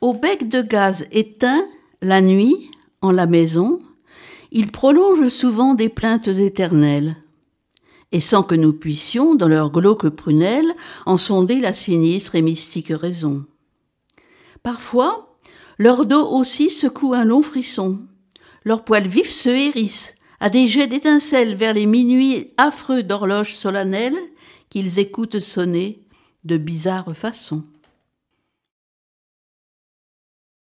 Au bec de gaz éteint, la nuit, en la maison, ils prolongent souvent des plaintes éternelles, et sans que nous puissions, dans leurs glauques prunelles, en sonder la sinistre et mystique raison. Parfois, leur dos aussi secoue un long frisson, leurs poils vifs se hérissent, à des jets d'étincelles vers les minuits affreux d'horloges solennelles qu'ils écoutent sonner de bizarres façons.